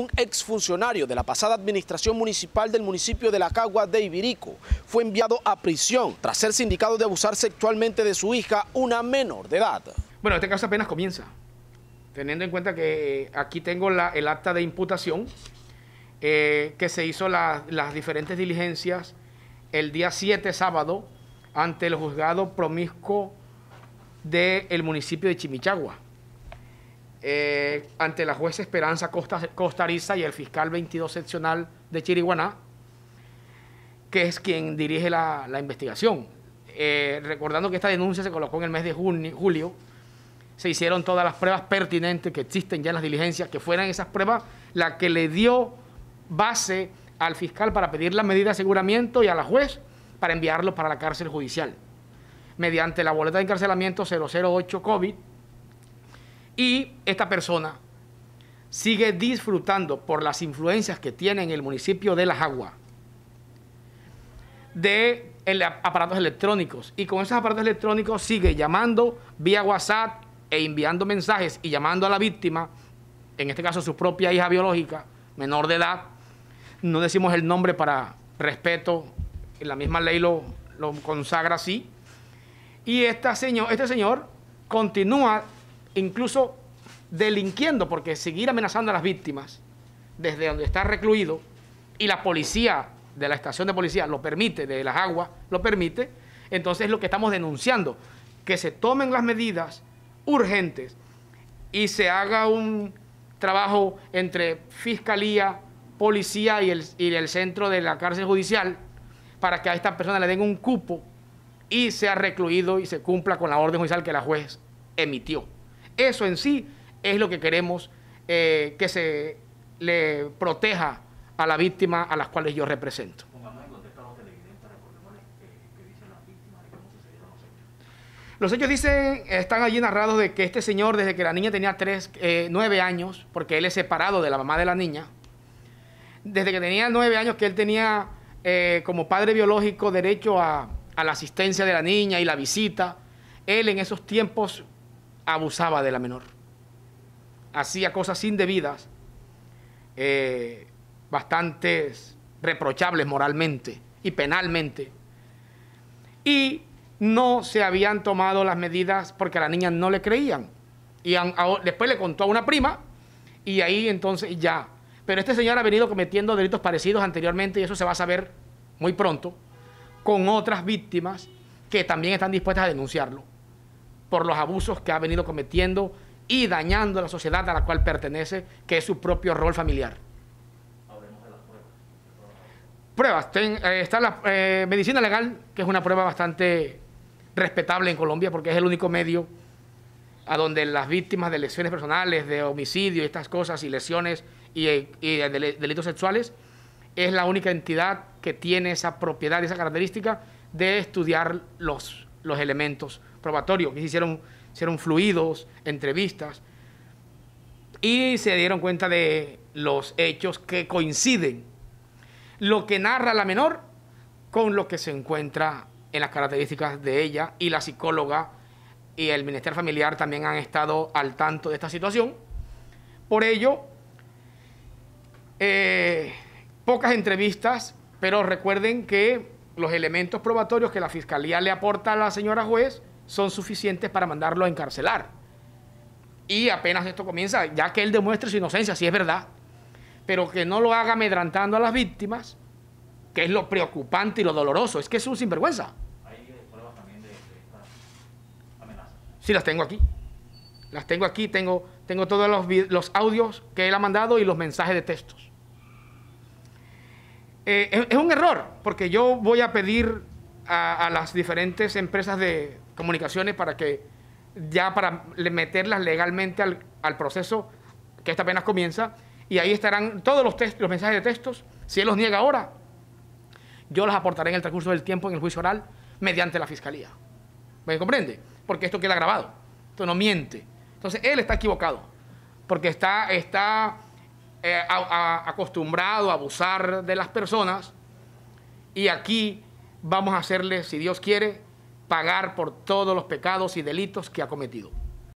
un exfuncionario de la pasada administración municipal del municipio de La Cagua de Ibirico, fue enviado a prisión tras ser sindicado de abusar sexualmente de su hija, una menor de edad. Bueno, este caso apenas comienza, teniendo en cuenta que aquí tengo el acta de imputación, eh, que se hizo las diferentes diligencias el día 7, sábado, ante el juzgado promiscuo del municipio de Chimichagua. Eh, ante la jueza Esperanza Costa, Costariza y el fiscal 22 seccional de Chiriguaná, que es quien dirige la, investigación. Eh, recordando que esta denuncia se colocó en el mes de junio, julio, se hicieron todas las pruebas pertinentes que existen ya en las diligencias, que fueran esas pruebas la que le dio base al fiscal para pedir la medida de aseguramiento y a la juez para enviarlo para la cárcel judicial. Mediante la boleta de encarcelamiento 008 COVID, y esta persona sigue disfrutando por las influencias que tiene en el municipio de Las Aguas de el, aparatos electrónicos. Y con esos aparatos electrónicos sigue llamando vía WhatsApp e enviando mensajes y llamando a la víctima, en este caso su propia hija biológica, menor de edad. No decimos el nombre para respeto, la misma ley lo, lo consagra así. Y esta señor, este señor continúa incluso delinquiendo, porque seguir amenazando a las víctimas desde donde está recluido y la policía de la estación de policía lo permite, de las aguas lo permite, entonces lo que estamos denunciando, que se tomen las medidas urgentes y se haga un trabajo entre fiscalía, policía y el, y el centro de la cárcel judicial para que a esta persona le den un cupo y sea recluido y se cumpla con la orden judicial que la juez emitió. Eso en sí es lo que queremos eh, que se le proteja a la víctima a las cuales yo represento. Los hechos dicen, están allí narrados de que este señor, desde que la niña tenía tres, eh, nueve años, porque él es separado de la mamá de la niña, desde que tenía nueve años que él tenía eh, como padre biológico derecho a, la asistencia de la niña y la visita, él en esos tiempos abusaba de la menor. Hacía cosas indebidas, eh, bastante reprochables moralmente y penalmente. Y no se habían tomado las medidas porque a la niña no le creían. Y después le contó a una prima y ahí entonces ya. Pero este señor ha venido cometiendo delitos parecidos anteriormente y eso se va a saber muy pronto con otras víctimas que también están dispuestas a denunciarlo por los abusos que ha venido cometiendo y dañando a la sociedad a la cual pertenece, que es su propio rol familiar. pruebas. Eh, está la eh, medicina legal, que es una prueba bastante respetable en Colombia, porque es el único medio a donde las víctimas de lesiones personales, de homicidio y estas cosas, y lesiones y, eh, delitos sexuales, es la única entidad que tiene esa propiedad, y esa característica de estudiar los, los elementos probatorio, que se hicieron, hicieron fluidos, entrevistas, y se dieron cuenta de los hechos que coinciden, lo que narra la menor con lo que se encuentra en las características de ella y la psicóloga y el Ministerio Familiar también han estado al tanto de esta situación. Por ello, eh, pocas entrevistas, pero recuerden que los elementos probatorios que la fiscalía le aporta a la señora juez son suficientes para mandarlo a encarcelar. Y apenas esto comienza, ya que él demuestre su inocencia, si es verdad, pero que no lo haga amedrantando a las víctimas, que es lo preocupante y lo doloroso, es que es un sinvergüenza. ¿Hay pruebas también de, amenazas? Sí, las tengo aquí. Las tengo aquí, tengo, tengo todos los audios que él ha mandado y los mensajes de textos. Eh, es, un error, porque yo voy a pedir a, las diferentes empresas de comunicaciones para que ya para meterlas legalmente al, proceso que esta apenas comienza, y ahí estarán todos los, textos, los mensajes de textos. Si él los niega ahora, yo los aportaré en el transcurso del tiempo en el juicio oral mediante la fiscalía. ¿Me comprende? Porque esto queda grabado. Esto no miente. Entonces él está equivocado. Porque está, está eh, acostumbrado a abusar de las personas y aquí vamos a hacerle, si Dios quiere, pagar por todos los pecados y delitos que ha cometido.